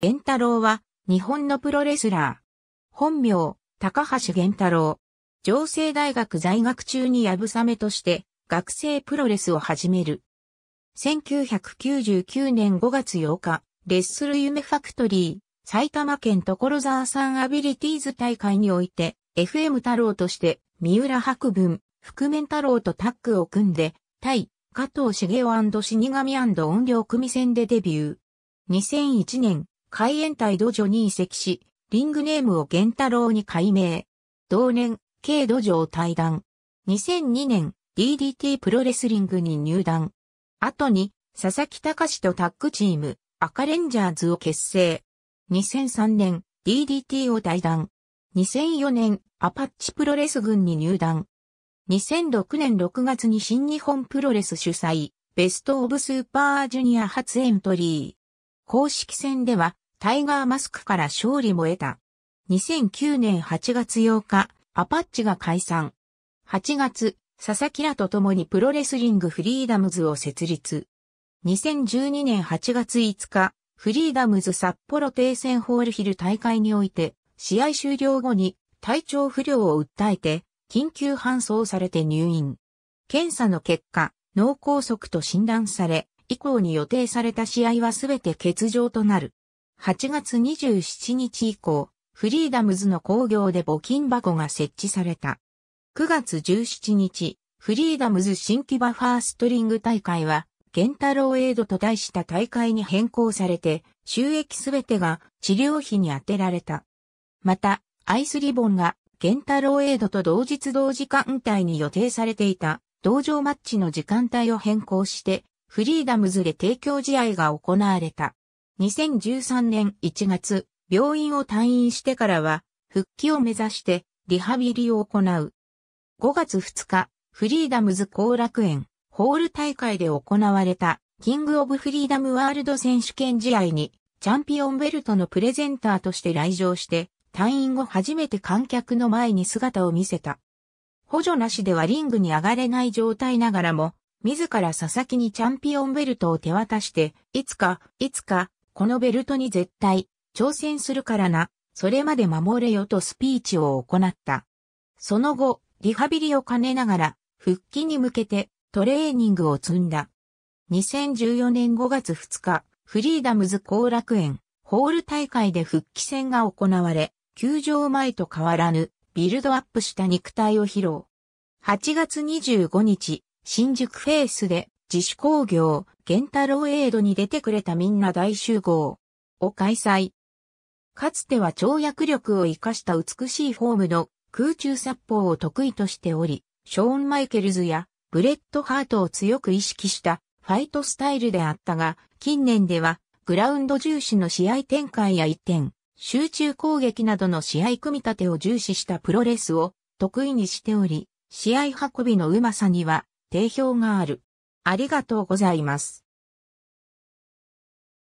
玄太郎は、日本のプロレスラー。本名、高橋玄太郎。上西大学在学中にやぶさめとして、学生プロレスを始める。1999年5月8日、レッスル夢ファクトリー、埼玉県所沢産アビリティーズ大会において、FM 太郎として、三浦博文、覆面太郎とタッグを組んで、対、加藤茂雄死神音量組戦でデビュー。2001年、海援隊土壌に移籍し、リングネームを源太郎に改名。同年、軽土壌退団。2002年、DDT プロレスリングに入団。後に、佐々木隆とタッグチーム、赤レンジャーズを結成。2003年、DDT を退団。2004年、アパッチプロレス軍に入団。2006年6月に新日本プロレス主催、ベストオブスーパージュニア初エントリー。公式戦ではタイガーマスクから勝利も得た。2009年8月8日、アパッチが解散。8月、佐々木らと共にプロレスリングフリーダムズを設立。2012年8月5日、フリーダムズ札幌停戦ホールヒル大会において、試合終了後に体調不良を訴えて、緊急搬送されて入院。検査の結果、脳梗塞と診断され、以降に予定された試合はすべて欠場となる。8月27日以降、フリーダムズの工業で募金箱が設置された。9月17日、フリーダムズ新規バファーストリング大会は、ゲンタロウエイドと題した大会に変更されて、収益すべてが治療費に充てられた。また、アイスリボンが、ゲンタロウエイドと同日同時間帯に予定されていた、同場マッチの時間帯を変更して、フリーダムズで提供試合が行われた。2013年1月、病院を退院してからは、復帰を目指してリハビリを行う。5月2日、フリーダムズ後楽園、ホール大会で行われた、キングオブフリーダムワールド選手権試合に、チャンピオンベルトのプレゼンターとして来場して、退院後初めて観客の前に姿を見せた。補助なしではリングに上がれない状態ながらも、自ら佐々木にチャンピオンベルトを手渡して、いつか、いつか、このベルトに絶対、挑戦するからな、それまで守れよとスピーチを行った。その後、リハビリを兼ねながら、復帰に向けてトレーニングを積んだ。2014年5月2日、フリーダムズ後楽園、ホール大会で復帰戦が行われ、球場前と変わらぬ、ビルドアップした肉体を披露。8月25日、新宿フェイスで自主工業、源太郎エイドに出てくれたみんな大集合を開催。かつては跳躍力を活かした美しいフォームの空中殺法を得意としており、ショーン・マイケルズやブレッド・ハートを強く意識したファイトスタイルであったが、近年ではグラウンド重視の試合展開や一点、集中攻撃などの試合組み立てを重視したプロレスを得意にしており、試合運びのうまさには定評がある。ありがとうございます。